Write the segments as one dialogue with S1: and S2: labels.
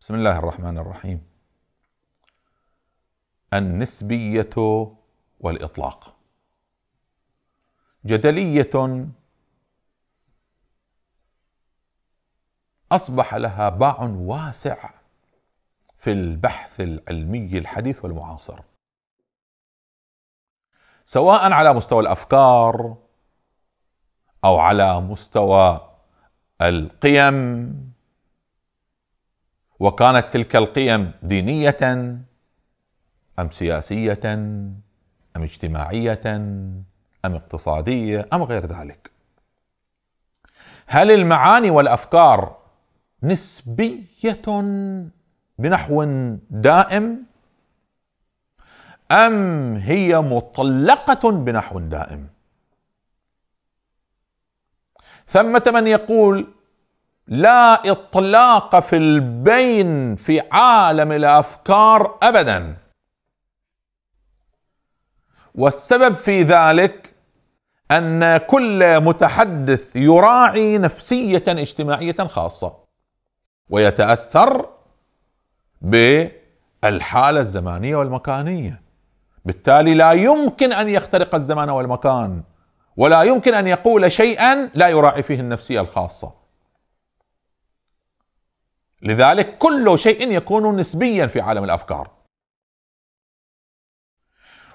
S1: بسم الله الرحمن الرحيم النسبيه والاطلاق جدليه اصبح لها باع واسع في البحث العلمي الحديث والمعاصر سواء على مستوى الافكار او على مستوى القيم وكانت تلك القيم دينيه ام سياسيه ام اجتماعيه ام اقتصاديه ام غير ذلك هل المعاني والافكار نسبيه بنحو دائم ام هي مطلقه بنحو دائم ثمه من يقول لا اطلاق في البين في عالم الافكار ابدا والسبب في ذلك ان كل متحدث يراعي نفسيه اجتماعيه خاصه ويتاثر بالحاله الزمانيه والمكانيه بالتالي لا يمكن ان يخترق الزمان والمكان ولا يمكن ان يقول شيئا لا يراعي فيه النفسيه الخاصه لذلك كل شيء يكون نسبيا في عالم الافكار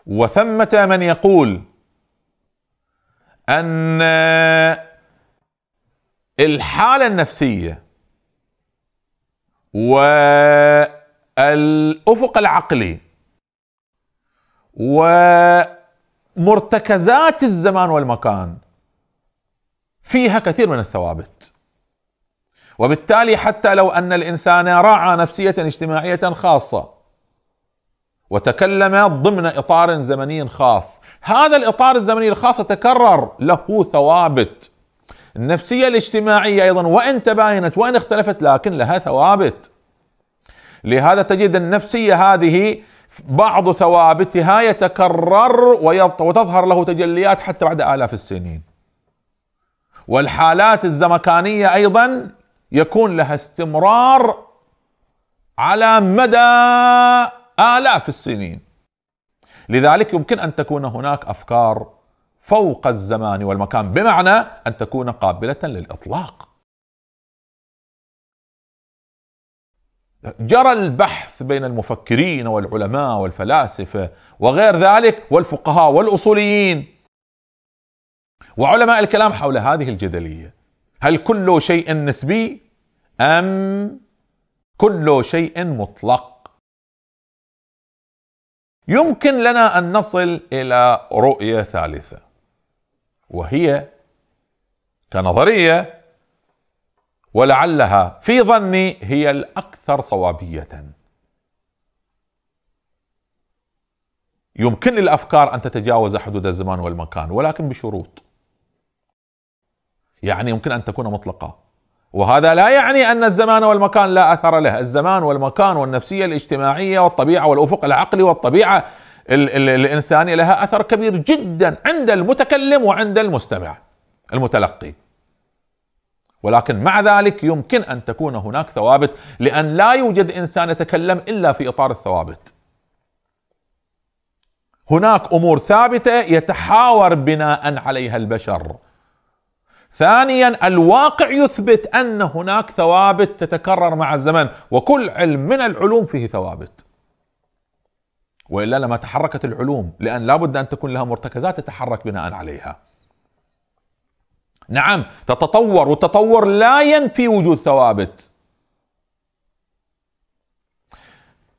S1: وثمه من يقول ان الحاله النفسيه والافق العقلي ومرتكزات الزمان والمكان فيها كثير من الثوابت وبالتالي حتى لو ان الانسان راعى نفسيه اجتماعيه خاصه وتكلم ضمن اطار زمني خاص هذا الاطار الزمني الخاص تكرر له ثوابت النفسيه الاجتماعيه ايضا وان تباينت وان اختلفت لكن لها ثوابت لهذا تجد النفسيه هذه بعض ثوابتها يتكرر وتظهر له تجليات حتى بعد آلاف السنين والحالات الزمكانية أيضا يكون لها استمرار على مدى آلاف السنين لذلك يمكن أن تكون هناك أفكار فوق الزمان والمكان بمعنى أن تكون قابلة للإطلاق جرى البحث بين المفكرين والعلماء والفلاسفة وغير ذلك والفقهاء والأصوليين وعلماء الكلام حول هذه الجدلية هل كل شيء نسبي أم كل شيء مطلق يمكن لنا أن نصل إلى رؤية ثالثة وهي كنظرية ولعلها في ظني هي الأكثر صوابية يمكن للأفكار أن تتجاوز حدود الزمان والمكان ولكن بشروط يعني يمكن أن تكون مطلقة وهذا لا يعني ان الزمان والمكان لا اثر له، الزمان والمكان والنفسيه الاجتماعيه والطبيعه والافق العقلي والطبيعه ال ال الانسانيه لها اثر كبير جدا عند المتكلم وعند المستمع المتلقي. ولكن مع ذلك يمكن ان تكون هناك ثوابت لان لا يوجد انسان يتكلم الا في اطار الثوابت. هناك امور ثابته يتحاور بناء عليها البشر. ثانيا الواقع يثبت ان هناك ثوابت تتكرر مع الزمن وكل علم من العلوم فيه ثوابت والا لما تحركت العلوم لان لابد ان تكون لها مرتكزات تتحرك بناء عليها نعم تتطور والتطور لا ينفي وجود ثوابت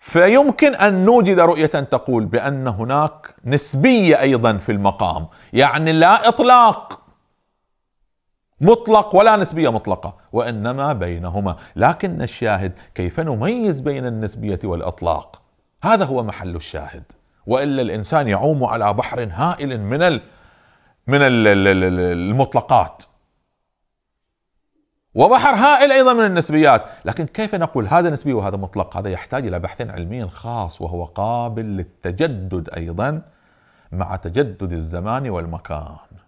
S1: فيمكن ان نوجد رؤيه تقول بان هناك نسبيه ايضا في المقام يعني لا اطلاق مطلق ولا نسبيه مطلقه وانما بينهما لكن الشاهد كيف نميز بين النسبيه والاطلاق هذا هو محل الشاهد والا الانسان يعوم على بحر هائل من من المطلقات وبحر هائل ايضا من النسبيات، لكن كيف نقول هذا نسبي وهذا مطلق؟ هذا يحتاج الى بحث علمي خاص وهو قابل للتجدد ايضا مع تجدد الزمان والمكان.